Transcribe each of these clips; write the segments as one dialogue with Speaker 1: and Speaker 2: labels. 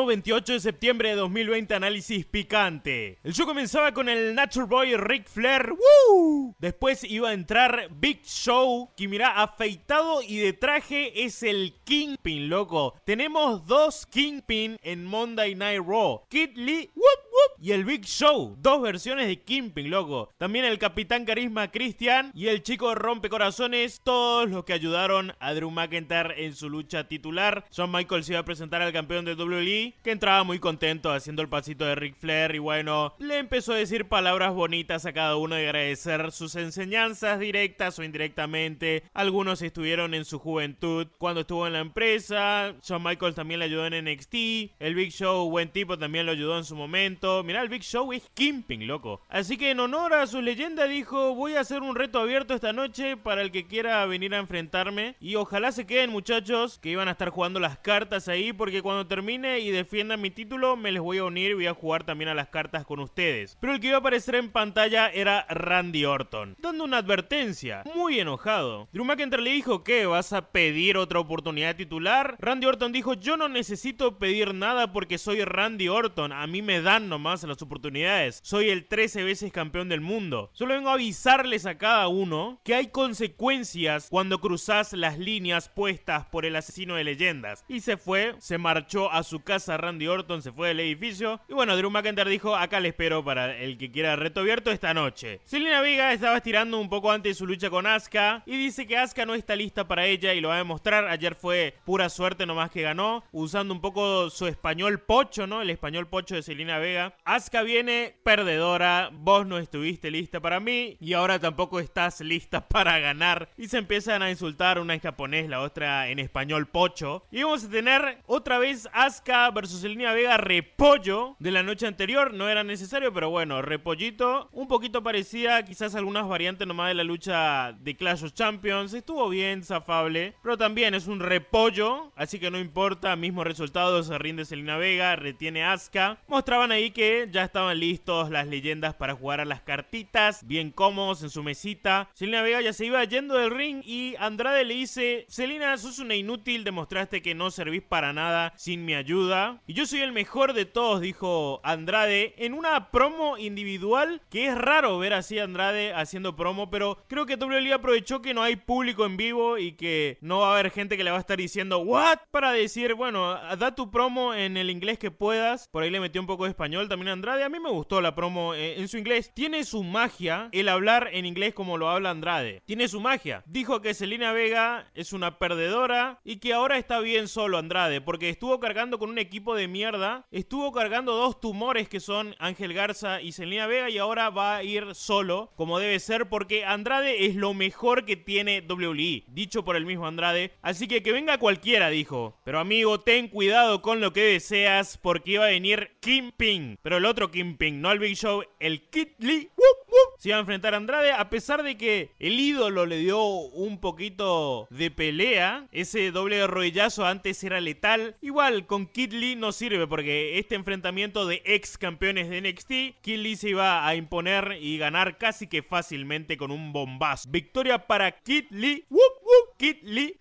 Speaker 1: 28 de septiembre de 2020, análisis picante. El show comenzaba con el Nature Boy Rick Flair. Después iba a entrar Big Show, que mira afeitado y de traje es el Kingpin, loco. Tenemos dos Kingpin en Monday Night Raw. Kid Lee, y el Big Show. Dos versiones de Kimping, loco. También el Capitán Carisma Christian y el chico Rompecorazones. Todos los que ayudaron a Drew McIntyre en su lucha titular. Shawn Michaels iba a presentar al campeón de WWE, que entraba muy contento haciendo el pasito de Ric Flair. Y bueno, le empezó a decir palabras bonitas a cada uno y agradecer sus enseñanzas directas o indirectamente. Algunos estuvieron en su juventud cuando estuvo en la empresa. John Michaels también le ayudó en NXT. El Big Show, buen tipo, también lo ayudó en su momento mirá, el Big Show es Kimping, loco. Así que en honor a su leyenda dijo, voy a hacer un reto abierto esta noche para el que quiera venir a enfrentarme. Y ojalá se queden muchachos que iban a estar jugando las cartas ahí, porque cuando termine y defienda mi título, me les voy a unir y voy a jugar también a las cartas con ustedes. Pero el que iba a aparecer en pantalla era Randy Orton, dando una advertencia, muy enojado. Drew McIntyre le dijo, ¿qué? ¿Vas a pedir otra oportunidad de titular? Randy Orton dijo, yo no necesito pedir nada porque soy Randy Orton, a mí me dan nomás más las oportunidades. Soy el 13 veces campeón del mundo. Solo vengo a avisarles a cada uno que hay consecuencias cuando cruzas las líneas puestas por el asesino de leyendas. Y se fue, se marchó a su casa Randy Orton, se fue del edificio. Y bueno, Drew McIntyre dijo, acá le espero para el que quiera reto abierto esta noche. Selena Vega estaba estirando un poco antes de su lucha con Asuka y dice que Asuka no está lista para ella y lo va a demostrar. Ayer fue pura suerte nomás que ganó, usando un poco su español pocho, ¿no? El español pocho de Selena Vega Asuka. viene perdedora, vos no estuviste lista para mí y ahora tampoco estás lista para ganar. Y se empiezan a insultar, una en japonés, la otra en español pocho. Y vamos a tener otra vez Asuka versus Selina Vega repollo de la noche anterior. No era necesario, pero bueno, repollito. Un poquito parecida, quizás algunas variantes nomás de la lucha de Clash of Champions. Estuvo bien, zafable, pero también es un repollo, así que no importa, mismo resultado, se rinde Selina Vega, retiene Asuka. Mostraban ahí que ya estaban listos las leyendas para jugar a las cartitas, bien cómodos en su mesita. Selena Vega ya se iba yendo del ring y Andrade le dice, Selena, sos una inútil, demostraste que no servís para nada sin mi ayuda. Y yo soy el mejor de todos, dijo Andrade, en una promo individual, que es raro ver así a Andrade haciendo promo, pero creo que WWE aprovechó que no hay público en vivo y que no va a haber gente que le va a estar diciendo, ¿what? Para decir, bueno, da tu promo en el inglés que puedas. Por ahí le metió un poco de español también Andrade. A mí me gustó la promo eh, en su inglés. Tiene su magia el hablar en inglés como lo habla Andrade. Tiene su magia. Dijo que Selena Vega es una perdedora y que ahora está bien solo Andrade porque estuvo cargando con un equipo de mierda. Estuvo cargando dos tumores que son Ángel Garza y Selena Vega y ahora va a ir solo como debe ser porque Andrade es lo mejor que tiene WWE. Dicho por el mismo Andrade. Así que que venga cualquiera, dijo. Pero amigo, ten cuidado con lo que deseas porque iba a venir Kim pero el otro Kingpin, no el Big Show, el Kit Lee, se iba a enfrentar a Andrade. A pesar de que el ídolo le dio un poquito de pelea, ese doble rodillazo antes era letal. Igual con Kit Lee no sirve porque este enfrentamiento de ex campeones de NXT, Kit Lee se iba a imponer y ganar casi que fácilmente con un bombazo. Victoria para Kit Lee. ¡Wup, Kid Lee.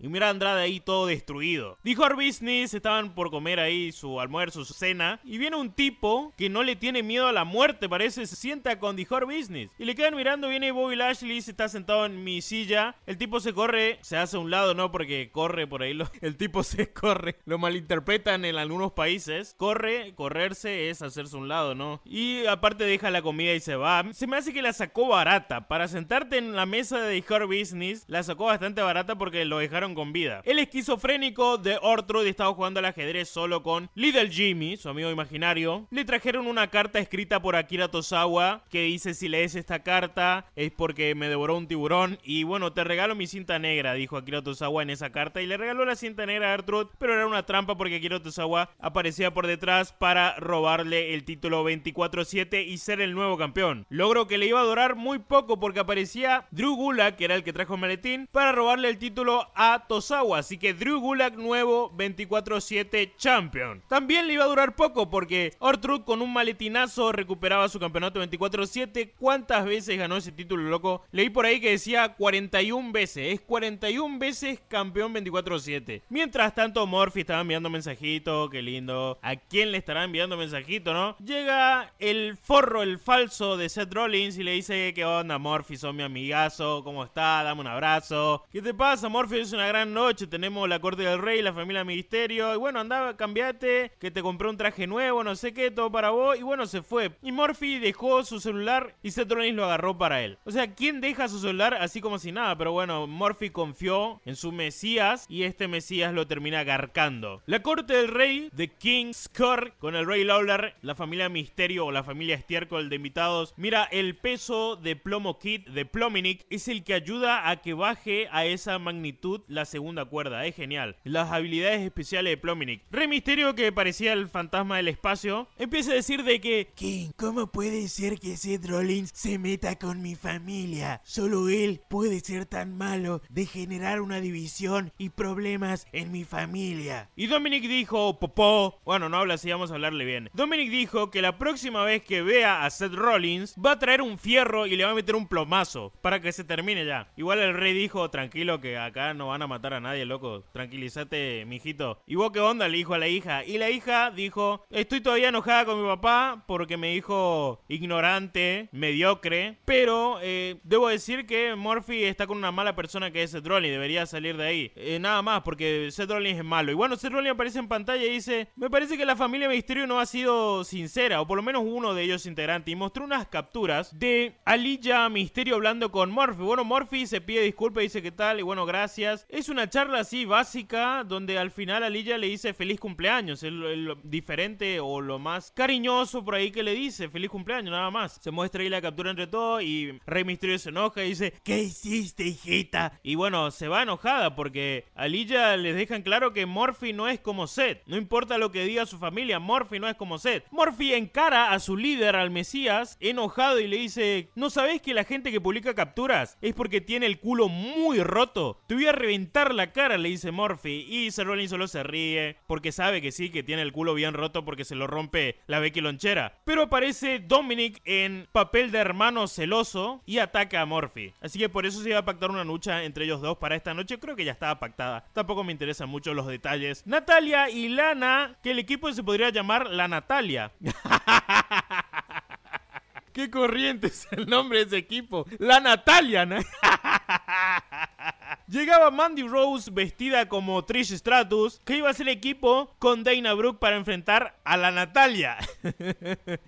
Speaker 1: Y mira a Andrade ahí todo destruido. Dijo Business, estaban por comer ahí su almuerzo, su cena. Y viene un tipo que no le tiene miedo a la muerte, parece. Se sienta con The Business. Y le quedan mirando, viene Bobby Lashley, se está sentado en mi silla. El tipo se corre, se hace a un lado, ¿no? Porque corre por ahí. el tipo se corre. Lo malinterpretan en algunos países. Corre, correrse es hacerse a un lado, ¿no? Y aparte deja la comida y se va. Se me hace que la sacó barata. Para sentarte en la mesa de The Business, la sacó bastante barata porque lo dejaron con vida. El esquizofrénico de Ortrud estaba jugando al ajedrez solo con Little Jimmy, su amigo imaginario. Le trajeron una carta escrita por Akira Tosawa que dice si lees esta carta es porque me devoró un tiburón y bueno, te regalo mi cinta negra, dijo Akira Tosawa en esa carta y le regaló la cinta negra a Ortrud, pero era una trampa porque Akira Tosawa aparecía por detrás para robarle el título 24-7 y ser el nuevo campeón. Logro que le iba a durar muy poco porque aparecía Drew Gula que era el que trajo el maletín, para robarle el título a Tosawa. Así que Drew Gulak nuevo 24-7 champion. También le iba a durar poco porque Ortrud con un maletinazo recuperaba su campeonato 24-7. ¿Cuántas veces ganó ese título, loco? Leí por ahí que decía 41 veces. Es 41 veces campeón 24-7. Mientras tanto, Morphy estaba enviando mensajito Qué lindo. ¿A quién le estará enviando mensajito, no? Llega el forro, el falso de Seth Rollins y le dice: ¿Qué onda, Morphy? Son mi amigazo. ¿Cómo está? Dame un abrazo. ¿Qué te pasa, Morphy? Es una gran noche. Tenemos la corte del rey, la familia Ministerio. Y bueno, andaba, cambiate, que te compré un traje nuevo, no sé qué, todo para vos. Y bueno, se fue. Y Morphy dejó su celular y Cetronis lo agarró para él. O sea, ¿quién deja su celular así como si nada? Pero bueno, Morphy confió en su Mesías y este Mesías lo termina agarcando. La corte del rey, The King's Court, con el rey Lawler, la familia Misterio o la familia Estiércol de invitados. Mira, el peso de Plomo kit de Plominic, es el que ayuda a que baje a esa magnitud la segunda cuerda. Es genial. Las habilidades especiales de Plominic. Re misterio que parecía el fantasma del espacio. Empieza a decir de que... King, ¿cómo puede ser que Seth Rollins se meta con mi familia? Solo él puede ser tan malo de generar una división y problemas en mi familia. Y Dominic dijo... Popó. Bueno, no habla así, vamos a hablarle bien. Dominic dijo que la próxima vez que vea a Seth Rollins va a traer un fierro y le va a meter un plomazo para que se termine ya. Igual el rey dijo, tranquilo que acá no van a matar a nadie, loco. Tranquilízate, mijito. ¿Y vos qué onda? Le dijo a la hija. Y la hija dijo, estoy todavía enojada con mi papá porque me dijo ignorante, mediocre. Pero eh, debo decir que Morphy está con una mala persona que es Seth Rollins. Debería salir de ahí. Eh, nada más porque Seth Rollins es malo. Y bueno, Seth aparece en pantalla y dice, me parece que la familia Misterio no ha sido sincera. O por lo menos uno de ellos integrante. Y mostró unas capturas de Alilla Misterio hablando con Morphy. Bueno, Morphy se pide disculpas y dice ¿qué tal? Y bueno, gracias. Es una charla así básica donde al final Alilla le dice feliz cumpleaños. Es lo, diferente o lo más cariñoso por ahí que le dice, feliz cumpleaños, nada más. Se muestra ahí la captura entre todos y Rey Mysterio se enoja y dice, ¿qué hiciste, hijita? Y bueno, se va enojada porque a Lilla les dejan claro que Morphy no es como Seth. No importa lo que diga su familia, Morphy no es como Seth. Morphy encara a su líder, al Mesías, enojado y le dice, ¿no sabés que la gente que publica capturas es porque tiene el culo muy y roto. Te voy a reventar la cara, le dice Morphy Y Sir solo se ríe porque sabe que sí, que tiene el culo bien roto porque se lo rompe la Becky Lonchera. Pero aparece Dominic en papel de hermano celoso y ataca a Morphy, Así que por eso se iba a pactar una lucha entre ellos dos para esta noche. Creo que ya estaba pactada. Tampoco me interesan mucho los detalles. Natalia y Lana, que el equipo se podría llamar La Natalia. ¡Qué corriente es el nombre de ese equipo! La Natalia, Llegaba Mandy Rose vestida como Trish Stratus, que iba a ser equipo con Dana Brooke para enfrentar a la Natalia.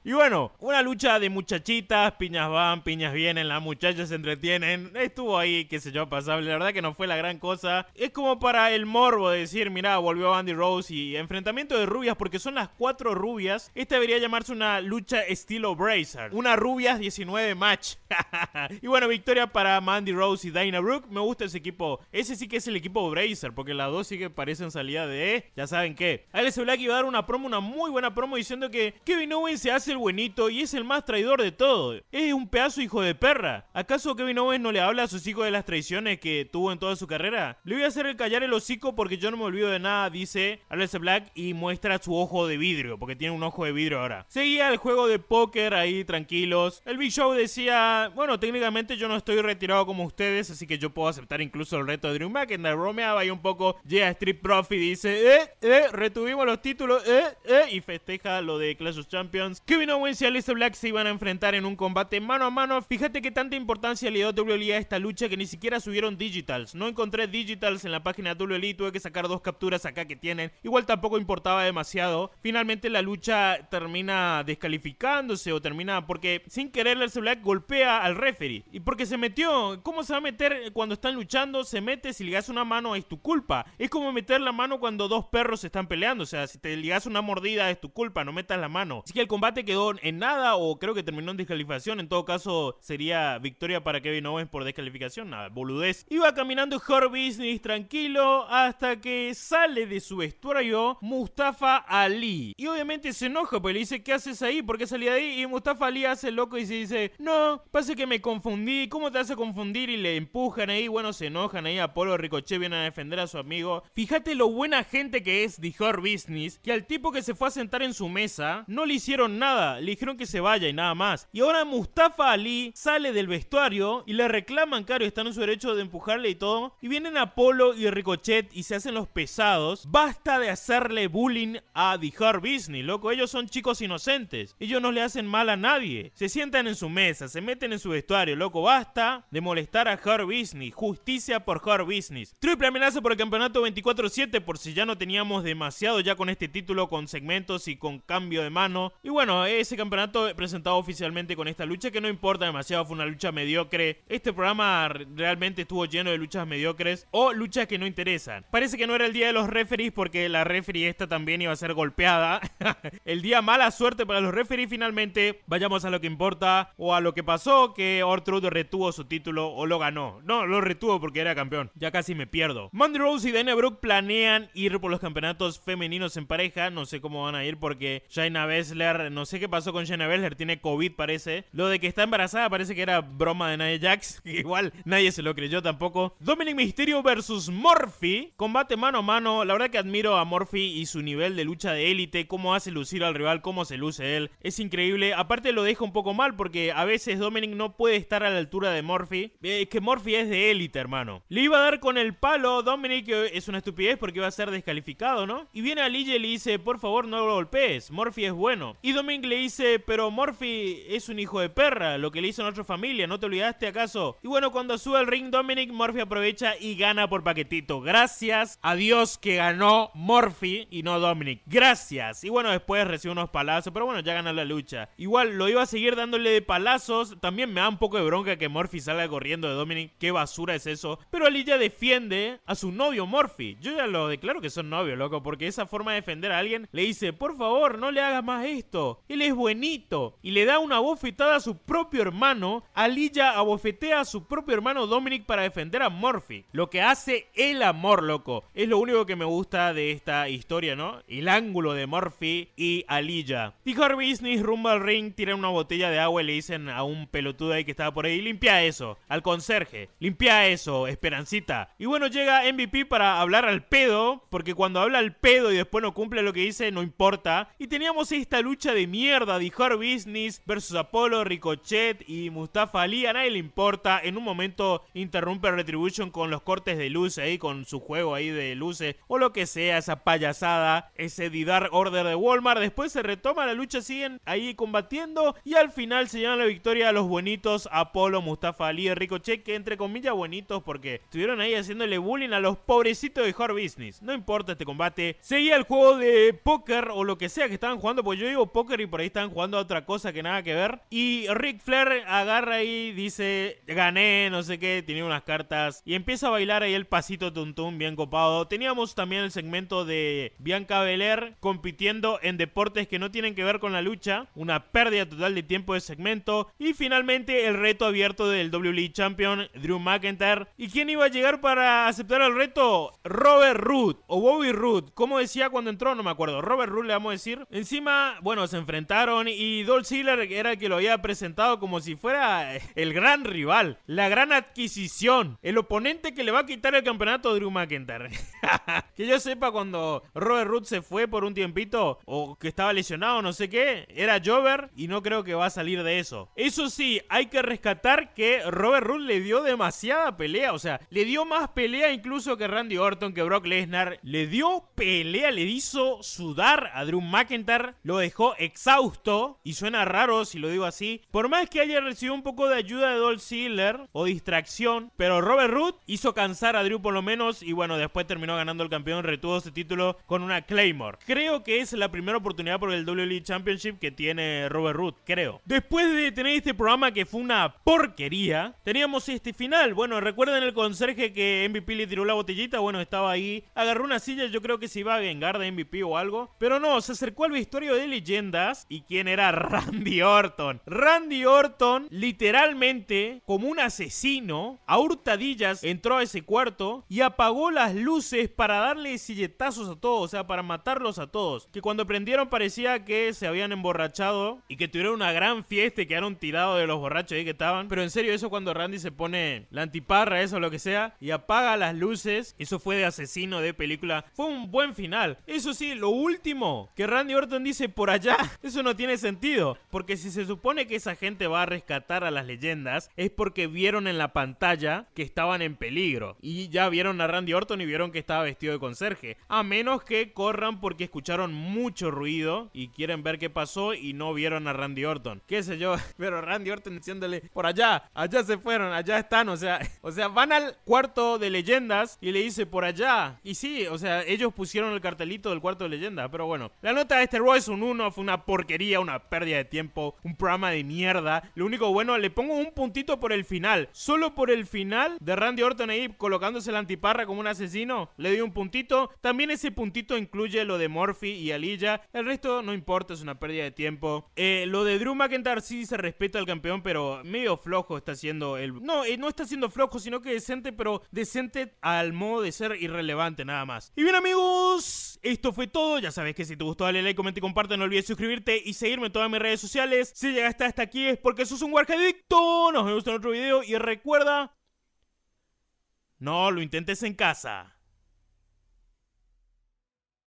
Speaker 1: y bueno, una lucha de muchachitas, piñas van, piñas vienen, las muchachas se entretienen. Estuvo ahí, qué sé yo, pasable. La verdad que no fue la gran cosa. Es como para el morbo de decir, mira, volvió Mandy Rose y enfrentamiento de rubias, porque son las cuatro rubias. Esta debería llamarse una lucha estilo Brazer. Una rubias 19 match. y bueno, victoria para Mandy Rose y Dana Brooke. Me gusta ese equipo ese sí que es el equipo Bracer, porque las dos sí que parecen salida de, ya saben qué. Alex Black iba a dar una promo, una muy buena promo diciendo que Kevin Owens se hace el buenito y es el más traidor de todo. Es un pedazo hijo de perra. ¿Acaso Kevin Owens no le habla a su hijo de las traiciones que tuvo en toda su carrera? Le voy a hacer el callar el hocico porque yo no me olvido de nada, dice Alex Black y muestra su ojo de vidrio, porque tiene un ojo de vidrio ahora. Seguía el juego de póker ahí tranquilos. El Big Show decía, bueno, técnicamente yo no estoy retirado como ustedes, así que yo puedo aceptar incluso el reto de Drew McIntyre, romeaba y un poco llega Street Profit dice, eh, eh, retuvimos los títulos, eh, eh, y festeja lo de Clash of Champions. Kevin Owens y Alistair Black se iban a enfrentar en un combate mano a mano. Fíjate que tanta importancia le dio WWE a esta lucha que ni siquiera subieron digitals. No encontré digitals en la página de WWE, tuve que sacar dos capturas acá que tienen. Igual tampoco importaba demasiado. Finalmente la lucha termina descalificándose o termina porque sin querer Alistair Black golpea al referee. Y porque se metió, ¿cómo se va a meter cuando están luchando? se mete, si ligas una mano es tu culpa. Es como meter la mano cuando dos perros se están peleando. O sea, si te ligas una mordida es tu culpa, no metas la mano. Así que el combate quedó en nada o creo que terminó en descalificación. En todo caso, sería victoria para Kevin Owens por descalificación. Nada, boludez. Iba caminando Herb Business tranquilo hasta que sale de su vestuario Mustafa Ali. Y obviamente se enoja pero pues le dice, ¿qué haces ahí? ¿Por qué salí de ahí? Y Mustafa Ali hace loco y se dice, no, pasa que me confundí. ¿Cómo te hace confundir? Y le empujan ahí. Bueno, se enoja ahí a Polo Ricochet, vienen a defender a su amigo. Fíjate lo buena gente que es The Her Business, que al tipo que se fue a sentar en su mesa, no le hicieron nada, le dijeron que se vaya y nada más. Y ahora Mustafa Ali sale del vestuario y le reclaman, claro, están en su derecho de empujarle y todo. Y vienen Apolo y Ricochet y se hacen los pesados. Basta de hacerle bullying a The Hard Business, loco. Ellos son chicos inocentes. Ellos no le hacen mal a nadie. Se sientan en su mesa, se meten en su vestuario, loco. Basta de molestar a Hard Business. Justicia por Hard Business. Triple amenaza por el campeonato 24-7 por si ya no teníamos demasiado ya con este título, con segmentos y con cambio de mano. Y bueno, ese campeonato presentado oficialmente con esta lucha que no importa demasiado, fue una lucha mediocre. Este programa realmente estuvo lleno de luchas mediocres o luchas que no interesan. Parece que no era el día de los referees porque la referee esta también iba a ser golpeada. el día mala suerte para los referees finalmente. Vayamos a lo que importa o a lo que pasó, que Ortrud retuvo su título o lo ganó. No, lo retuvo porque era campeón. Ya casi me pierdo. Mandy Rose y Dana Brooke planean ir por los campeonatos femeninos en pareja. No sé cómo van a ir porque Jaina Bessler, no sé qué pasó con Jaina Bessler, tiene COVID parece. Lo de que está embarazada parece que era broma de Nia Jax. Igual nadie se lo creyó tampoco. Dominic Mysterio versus Morphy. Combate mano a mano. La verdad que admiro a Morphy y su nivel de lucha de élite. Cómo hace lucir al rival, cómo se luce él. Es increíble. Aparte lo deja un poco mal porque a veces Dominic no puede estar a la altura de Morphy. Eh, es que Morphy es de élite, hermano. Le iba a dar con el palo Dominic, es una estupidez porque iba a ser descalificado, ¿no? Y viene a y le dice, por favor no lo golpees, Morphy es bueno. Y Dominic le dice, pero Morphy es un hijo de perra, lo que le hizo a nuestra familia, ¿no te olvidaste acaso? Y bueno, cuando sube al ring Dominic, Morphy aprovecha y gana por paquetito. Gracias a Dios que ganó Morphy y no Dominic. Gracias. Y bueno, después recibe unos palazos, pero bueno, ya gana la lucha. Igual lo iba a seguir dándole de palazos, también me da un poco de bronca que Morphy salga corriendo de Dominic, qué basura es eso. Pero Alilla defiende a su novio Morphy. Yo ya lo declaro que son novios, loco, porque esa forma de defender a alguien le dice, por favor, no le hagas más esto. Él es buenito. Y le da una bofetada a su propio hermano. alilla abofetea a su propio hermano Dominic para defender a Morphy. Lo que hace el amor, loco. Es lo único que me gusta de esta historia, ¿no? El ángulo de Morphy y Aliyah. Dijo Business rumba al ring, tira una botella de agua y le dicen a un pelotudo ahí que estaba por ahí, limpia eso, al conserje, limpia eso, Esperancita. Y bueno, llega MVP para hablar al pedo, porque cuando habla al pedo y después no cumple lo que dice, no importa. Y teníamos esta lucha de mierda de Hard Business versus Apolo, Ricochet y Mustafa Ali. A nadie le importa. En un momento interrumpe Retribution con los cortes de luz ahí, con su juego ahí de luces o lo que sea, esa payasada, ese Didar Order de Walmart. Después se retoma la lucha, siguen ahí combatiendo y al final se llevan la victoria a los buenitos Apolo, Mustafa Ali y Ricochet, que entre comillas buenitos porque estuvieron ahí haciéndole bullying a los pobrecitos de Hard Business. No importa este combate. Seguía el juego de póker o lo que sea que estaban jugando, pues yo digo póker y por ahí estaban jugando a otra cosa que nada que ver. Y Rick Flair agarra y dice, gané, no sé qué, tenía unas cartas. Y empieza a bailar ahí el pasito tuntún bien copado. Teníamos también el segmento de Bianca Belair compitiendo en deportes que no tienen que ver con la lucha. Una pérdida total de tiempo de segmento. Y finalmente el reto abierto del WWE Champion Drew McIntyre. Y quién iba a llegar para aceptar el reto? Robert Root o Bobby Root. Como decía cuando entró, no me acuerdo. Robert Root le vamos a decir. Encima, bueno, se enfrentaron y Dolph Ziggler era el que lo había presentado como si fuera el gran rival, la gran adquisición, el oponente que le va a quitar el campeonato a Drew McIntyre. que yo sepa cuando Robert Root se fue por un tiempito o que estaba lesionado, no sé qué, era Jover y no creo que va a salir de eso. Eso sí, hay que rescatar que Robert Root le dio demasiada pelea, o sea, le dio más pelea incluso que Randy Orton, que Brock Lesnar. Le dio pelea, le hizo sudar a Drew McIntyre. Lo dejó exhausto. Y suena raro si lo digo así. Por más que haya recibido un poco de ayuda de Dolph Ziggler o distracción. Pero Robert Root hizo cansar a Drew por lo menos. Y bueno, después terminó ganando el campeón. Retuvo ese título con una Claymore. Creo que es la primera oportunidad por el WWE Championship que tiene Robert Root, creo. Después de tener este programa que fue una porquería, teníamos este final. Bueno, recuerden el conserje que MVP le tiró la botellita, bueno, estaba ahí, agarró una silla, yo creo que se iba a vengar de MVP o algo, pero no, se acercó al vestuario de leyendas y quién era Randy Orton. Randy Orton literalmente como un asesino a hurtadillas entró a ese cuarto y apagó las luces para darle silletazos a todos, o sea, para matarlos a todos, que cuando prendieron parecía que se habían emborrachado y que tuvieron una gran fiesta y quedaron tirados de los borrachos ahí que estaban, pero en serio eso cuando Randy se pone la antiparra, eso lo lo que sea, y apaga las luces. Eso fue de asesino de película. Fue un buen final. Eso sí, lo último que Randy Orton dice por allá, eso no tiene sentido. Porque si se supone que esa gente va a rescatar a las leyendas, es porque vieron en la pantalla que estaban en peligro. Y ya vieron a Randy Orton y vieron que estaba vestido de conserje. A menos que corran porque escucharon mucho ruido y quieren ver qué pasó y no vieron a Randy Orton. Qué sé yo, pero Randy Orton diciéndole por allá, allá se fueron, allá están, o sea, o sea, van a cuarto de leyendas y le dice por allá. Y sí, o sea, ellos pusieron el cartelito del cuarto de leyendas, pero bueno. La nota de este roy es un 1, fue una porquería, una pérdida de tiempo, un programa de mierda. Lo único bueno, le pongo un puntito por el final. Solo por el final de Randy Orton ahí colocándose la antiparra como un asesino, le doy un puntito. También ese puntito incluye lo de Murphy y Alilla. El resto no importa, es una pérdida de tiempo. Eh, lo de Drew McIntyre sí se respeta al campeón, pero medio flojo está siendo el... No, eh, no está siendo flojo, sino que decente, pero decente al modo de ser irrelevante nada más. Y bien amigos, esto fue todo. Ya sabes que si te gustó dale like, comenta y comparte. No olvides suscribirte y seguirme en todas mis redes sociales. Si llegaste hasta aquí es porque sos un guarjedicto. Nos vemos en otro video y recuerda... No lo intentes en casa.